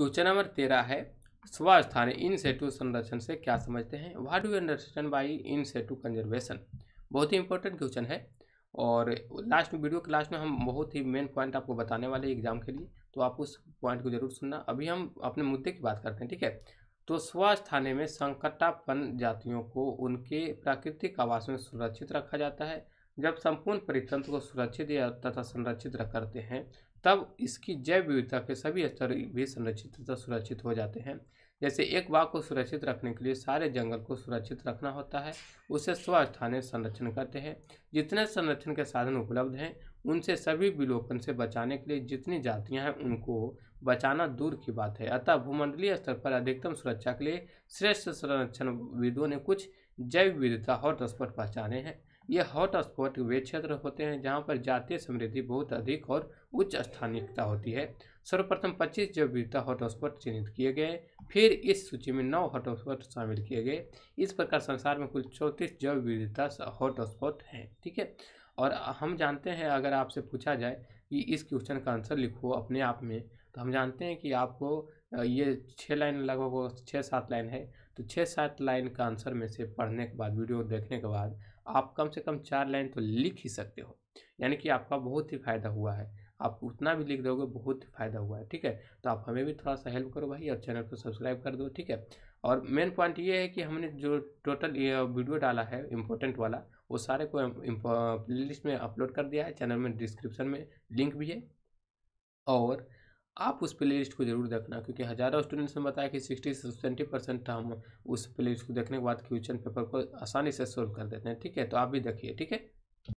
question number तेरह है स्वस्थान इन सेटू संरक्षण से क्या समझते हैं what do understand by in situ conservation बहुत ही इंपॉर्टेंट क्वेश्चन है और लास्ट में वीडियो के लास्ट में हम बहुत ही मेन पॉइंट आपको बताने वाले एग्जाम के लिए तो आप उस पॉइंट को जरूर सुनना अभी हम अपने मुद्दे की बात करते हैं ठीक है तो स्वस्थाने में संकटापन जातियों को उनके प्राकृतिक आवास में सुरक्षित रखा जाता है जब संपूर्ण परितंत्र को सुरक्षित या तथा संरक्षित करते हैं तब इसकी जैव विविधता के सभी स्तर भी संरक्षित तथा सुरक्षित हो जाते हैं जैसे एक बाघ को सुरक्षित रखने के लिए सारे जंगल को सुरक्षित रखना होता है उसे स्वस्थानीय संरक्षण करते हैं जितने संरक्षण के साधन उपलब्ध हैं उनसे सभी विलोपन से बचाने के लिए जितनी जातियां हैं उनको बचाना दूर की बात है अतः भूमंडलीय स्तर पर अधिकतम सुरक्षा के लिए श्रेष्ठ संरक्षणविदों ने कुछ जैव विविधता और दस्पट पहचाने हैं ये हॉट स्पॉट वे क्षेत्र होते हैं जहाँ पर जातीय समृद्धि बहुत अधिक और उच्च स्थानिकता होती है सर्वप्रथम 25 जैव विविधता हॉटस्पॉट चिन्हित किए गए फिर इस सूची में नौ हॉटस्पॉट शामिल किए गए इस प्रकार संसार में कुल चौंतीस जैव विविधता हॉटस्पॉट हैं ठीक है और हम जानते हैं अगर आपसे पूछा जाए कि इस क्वेश्चन का आंसर लिखो अपने आप में तो हम जानते हैं कि आपको ये छः लाइन लगभग छः सात लाइन है तो छः सात लाइन का आंसर में से पढ़ने के बाद वीडियो देखने के बाद आप कम से कम चार लाइन तो लिख ही सकते हो यानी कि आपका बहुत ही फ़ायदा हुआ है आप उतना भी लिख दोगे बहुत ही फ़ायदा हुआ है ठीक है तो आप हमें भी थोड़ा सा हेल्प करो भाई और चैनल को सब्सक्राइब कर दो ठीक है और मेन पॉइंट ये है कि हमने जो टोटल वीडियो डाला है इम्पोर्टेंट वाला वो सारे को प्ले लिस्ट में अपलोड कर दिया है चैनल में डिस्क्रिप्शन में लिंक भी है और आप उस प्ले लिस्ट को जरूर देखना क्योंकि हज़ारों स्टूडेंट्स ने बताया कि सिक्सटी से सेवेंटी परसेंट था हम उस प्ले लिस्ट को देखने के बाद क्वेश्चन पेपर को आसानी से सोल्व कर देते हैं ठीक है तो आप भी देखिए ठीक है